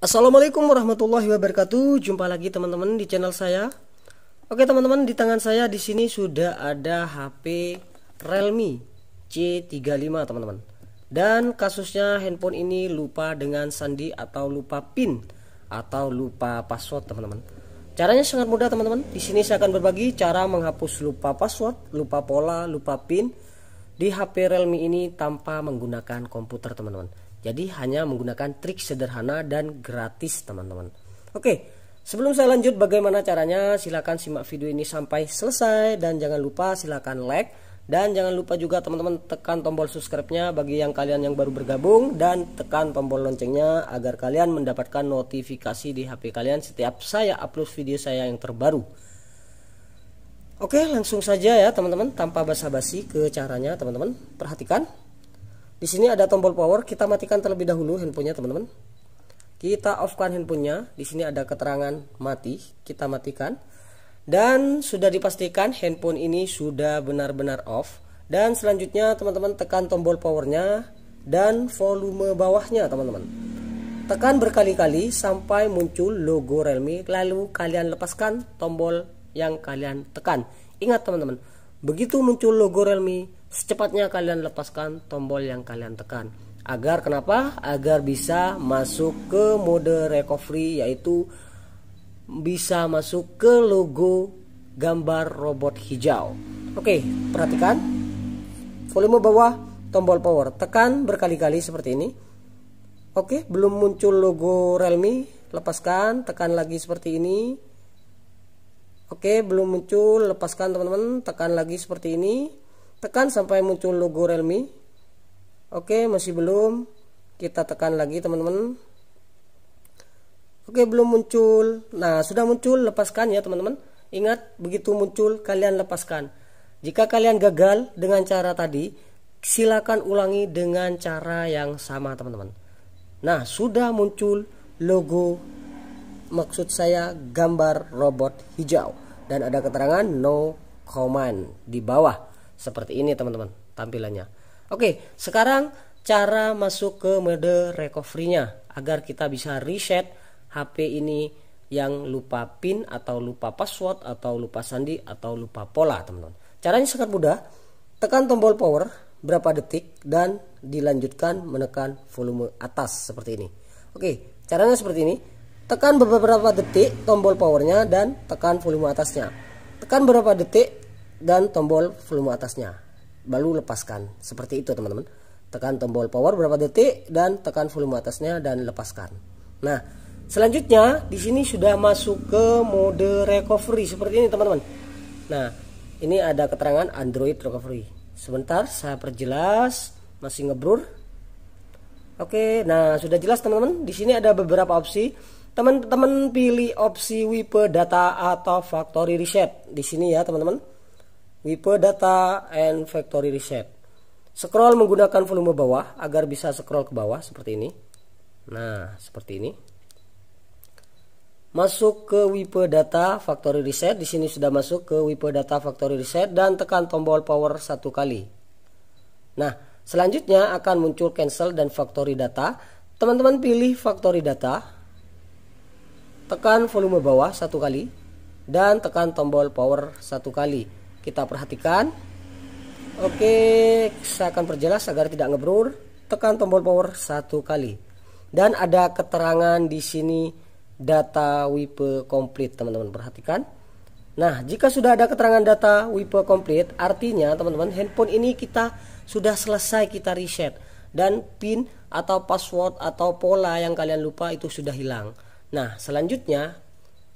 Assalamualaikum warahmatullahi wabarakatuh. Jumpa lagi teman-teman di channel saya. Oke teman-teman, di tangan saya di sini sudah ada HP Realme C35 teman-teman. Dan kasusnya handphone ini lupa dengan sandi atau lupa PIN atau lupa password teman-teman. Caranya sangat mudah teman-teman. Di sini saya akan berbagi cara menghapus lupa password, lupa pola, lupa PIN di HP Realme ini tanpa menggunakan komputer teman-teman. Jadi hanya menggunakan trik sederhana dan gratis teman-teman. Oke, sebelum saya lanjut bagaimana caranya silahkan simak video ini sampai selesai dan jangan lupa silahkan like dan jangan lupa juga teman-teman tekan tombol subscribe-nya bagi yang kalian yang baru bergabung dan tekan tombol loncengnya agar kalian mendapatkan notifikasi di HP kalian setiap saya upload video saya yang terbaru. Oke, langsung saja ya teman-teman tanpa basa-basi ke caranya teman-teman. Perhatikan di sini ada tombol power, kita matikan terlebih dahulu handphonenya teman-teman. Kita offkan handphonenya, di sini ada keterangan mati, kita matikan. Dan sudah dipastikan handphone ini sudah benar-benar off. Dan selanjutnya teman-teman tekan tombol powernya dan volume bawahnya teman-teman. Tekan berkali-kali sampai muncul logo Realme, lalu kalian lepaskan tombol yang kalian tekan. Ingat teman-teman, begitu muncul logo Realme, secepatnya kalian lepaskan tombol yang kalian tekan agar kenapa agar bisa masuk ke mode recovery yaitu bisa masuk ke logo gambar robot hijau oke perhatikan volume bawah tombol power tekan berkali-kali seperti ini oke belum muncul logo realme lepaskan tekan lagi seperti ini oke belum muncul lepaskan teman-teman tekan lagi seperti ini tekan sampai muncul logo Realme oke masih belum kita tekan lagi teman-teman oke belum muncul nah sudah muncul lepaskan ya teman-teman ingat begitu muncul kalian lepaskan jika kalian gagal dengan cara tadi silakan ulangi dengan cara yang sama teman-teman nah sudah muncul logo maksud saya gambar robot hijau dan ada keterangan no command di bawah seperti ini teman-teman tampilannya oke sekarang cara masuk ke mode recovery nya agar kita bisa reset HP ini yang lupa pin atau lupa password atau lupa sandi atau lupa pola teman-teman caranya sangat mudah tekan tombol power berapa detik dan dilanjutkan menekan volume atas seperti ini oke caranya seperti ini tekan beberapa detik tombol powernya dan tekan volume atasnya tekan beberapa detik dan tombol volume atasnya baru lepaskan seperti itu teman-teman tekan tombol power berapa detik dan tekan volume atasnya dan lepaskan nah selanjutnya di sini sudah masuk ke mode recovery seperti ini teman-teman nah ini ada keterangan Android recovery sebentar saya perjelas masih ngebrur Oke, nah sudah jelas teman-teman. Di sini ada beberapa opsi. Teman-teman pilih opsi wipe data atau factory reset di sini ya teman-teman wipe data and factory reset scroll menggunakan volume bawah agar bisa scroll ke bawah seperti ini nah seperti ini masuk ke wipe data factory reset di sini sudah masuk ke wipe data factory reset dan tekan tombol power satu kali nah selanjutnya akan muncul cancel dan factory data teman-teman pilih factory data tekan volume bawah satu kali dan tekan tombol power satu kali kita perhatikan oke saya akan perjelas agar tidak ngeblur tekan tombol power satu kali dan ada keterangan di sini data wipe komplit teman-teman perhatikan Nah, jika sudah ada keterangan data wipe komplit artinya teman-teman handphone ini kita sudah selesai kita reset dan pin atau password atau pola yang kalian lupa itu sudah hilang. Nah, selanjutnya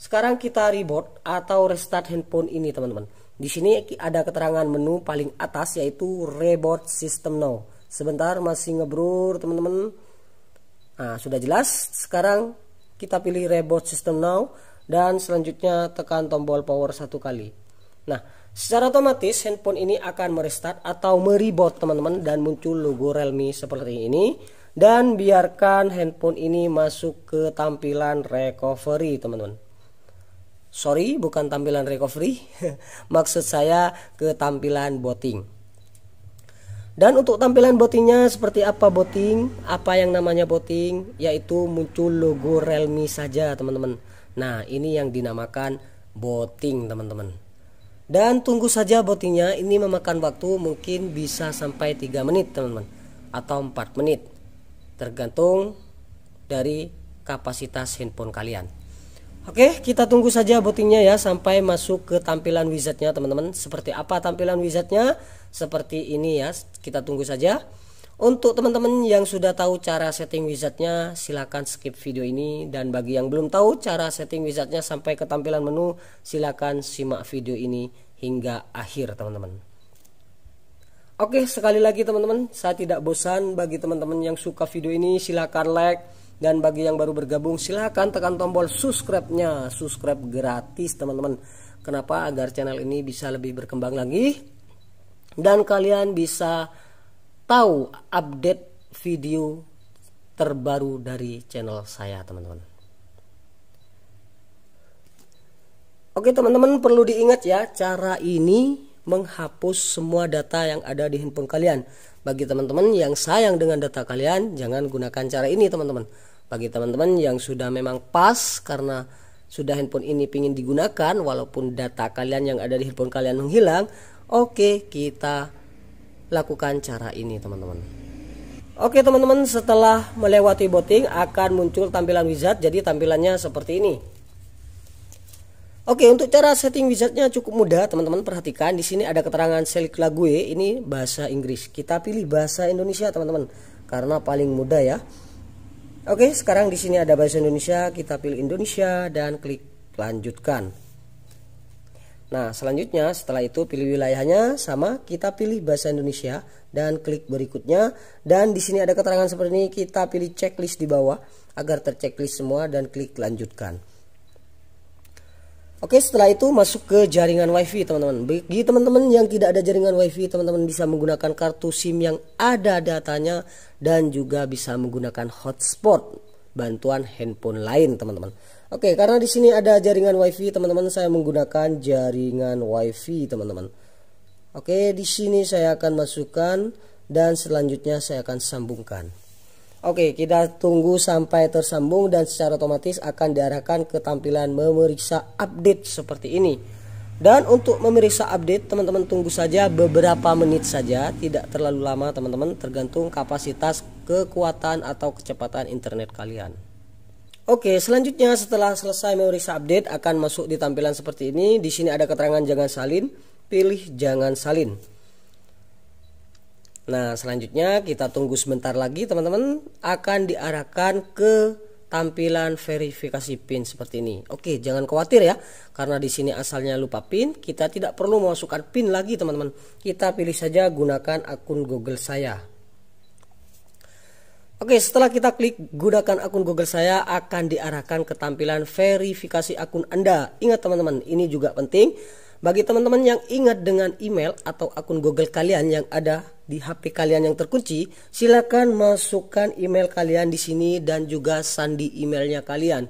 sekarang kita reboot atau restart handphone ini, teman-teman. Di sini ada keterangan menu paling atas yaitu reboot system now. Sebentar masih ngebrur teman-teman. Nah, sudah jelas. Sekarang kita pilih reboot system now dan selanjutnya tekan tombol power satu kali. Nah, secara otomatis handphone ini akan merestart atau mereboot teman-teman dan muncul logo Realme seperti ini dan biarkan handphone ini masuk ke tampilan recovery teman-teman sorry bukan tampilan recovery maksud saya ke tampilan botting dan untuk tampilan bottingnya seperti apa botting apa yang namanya botting yaitu muncul logo Realme saja teman-teman nah ini yang dinamakan botting teman-teman dan tunggu saja bottingnya ini memakan waktu mungkin bisa sampai 3 menit teman-teman atau 4 menit tergantung dari kapasitas handphone kalian Oke, kita tunggu saja votingnya ya sampai masuk ke tampilan wizardnya teman-teman. Seperti apa tampilan wizardnya? Seperti ini ya. Kita tunggu saja. Untuk teman-teman yang sudah tahu cara setting wizardnya, silakan skip video ini. Dan bagi yang belum tahu cara setting wizardnya sampai ke tampilan menu, silakan simak video ini hingga akhir teman-teman. Oke, sekali lagi teman-teman, saya tidak bosan bagi teman-teman yang suka video ini, silakan like dan bagi yang baru bergabung silahkan tekan tombol subscribe-nya Subscribe gratis teman-teman Kenapa? Agar channel ini bisa lebih berkembang lagi Dan kalian bisa tahu update video terbaru dari channel saya teman-teman Oke teman-teman perlu diingat ya cara ini menghapus semua data yang ada di handphone kalian. Bagi teman-teman yang sayang dengan data kalian, jangan gunakan cara ini teman-teman. Bagi teman-teman yang sudah memang pas karena sudah handphone ini ingin digunakan walaupun data kalian yang ada di handphone kalian menghilang, oke okay, kita lakukan cara ini teman-teman. Oke teman-teman setelah melewati botting akan muncul tampilan wizard jadi tampilannya seperti ini Oke, untuk cara setting wizardnya cukup mudah, teman-teman perhatikan di sini ada keterangan select lague ini bahasa Inggris. Kita pilih bahasa Indonesia, teman-teman, karena paling mudah ya. Oke, sekarang di sini ada bahasa Indonesia, kita pilih Indonesia dan klik lanjutkan. Nah, selanjutnya setelah itu pilih wilayahnya sama kita pilih bahasa Indonesia dan klik berikutnya dan di sini ada keterangan seperti ini, kita pilih checklist di bawah agar terchecklist semua dan klik lanjutkan. Oke, setelah itu masuk ke jaringan WiFi, teman-teman. Bagi teman-teman yang tidak ada jaringan WiFi, teman-teman bisa menggunakan kartu SIM yang ada datanya dan juga bisa menggunakan hotspot bantuan handphone lain, teman-teman. Oke, karena di sini ada jaringan WiFi, teman-teman, saya menggunakan jaringan WiFi, teman-teman. Oke, di sini saya akan masukkan dan selanjutnya saya akan sambungkan. Oke, kita tunggu sampai tersambung dan secara otomatis akan diarahkan ke tampilan memeriksa update seperti ini. Dan untuk memeriksa update, teman-teman tunggu saja beberapa menit saja, tidak terlalu lama teman-teman, tergantung kapasitas, kekuatan atau kecepatan internet kalian. Oke, selanjutnya setelah selesai memeriksa update akan masuk di tampilan seperti ini. Di sini ada keterangan jangan salin, pilih jangan salin. Nah, selanjutnya kita tunggu sebentar lagi teman-teman akan diarahkan ke tampilan verifikasi PIN seperti ini. Oke, jangan khawatir ya karena di sini asalnya lupa PIN, kita tidak perlu memasukkan PIN lagi teman-teman. Kita pilih saja gunakan akun Google saya. Oke, setelah kita klik gunakan akun Google saya akan diarahkan ke tampilan verifikasi akun Anda. Ingat teman-teman, ini juga penting bagi teman-teman yang ingat dengan email atau akun Google kalian yang ada di HP kalian yang terkunci, silakan masukkan email kalian di sini dan juga sandi emailnya kalian.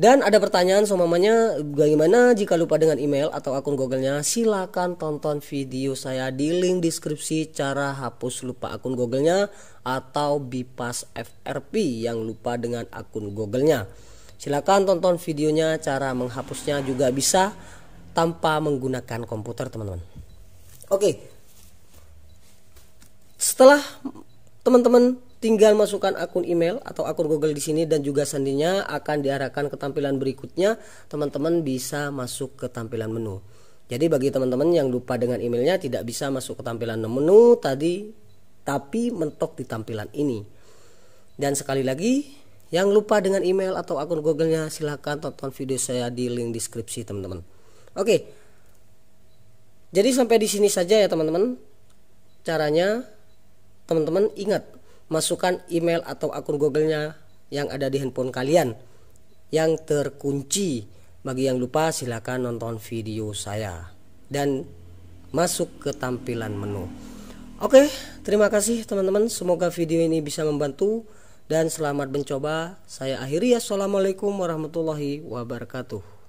Dan ada pertanyaan seumpamanya bagaimana jika lupa dengan email atau akun Google-nya? Silakan tonton video saya di link deskripsi cara hapus lupa akun Google-nya atau bypass FRP yang lupa dengan akun Google-nya. Silakan tonton videonya cara menghapusnya juga bisa tanpa menggunakan komputer, teman-teman. Oke. Okay setelah teman-teman tinggal masukkan akun email atau akun Google di sini dan juga sandinya akan diarahkan ke tampilan berikutnya. Teman-teman bisa masuk ke tampilan menu. Jadi bagi teman-teman yang lupa dengan emailnya tidak bisa masuk ke tampilan menu tadi tapi mentok di tampilan ini. Dan sekali lagi yang lupa dengan email atau akun Google-nya silahkan tonton video saya di link deskripsi teman-teman. Oke. Jadi sampai di sini saja ya teman-teman. Caranya teman-teman ingat masukkan email atau akun Google-nya yang ada di handphone kalian yang terkunci. Bagi yang lupa silahkan nonton video saya dan masuk ke tampilan menu. Oke, terima kasih teman-teman. Semoga video ini bisa membantu dan selamat mencoba. Saya akhiri. Ya. Assalamualaikum warahmatullahi wabarakatuh.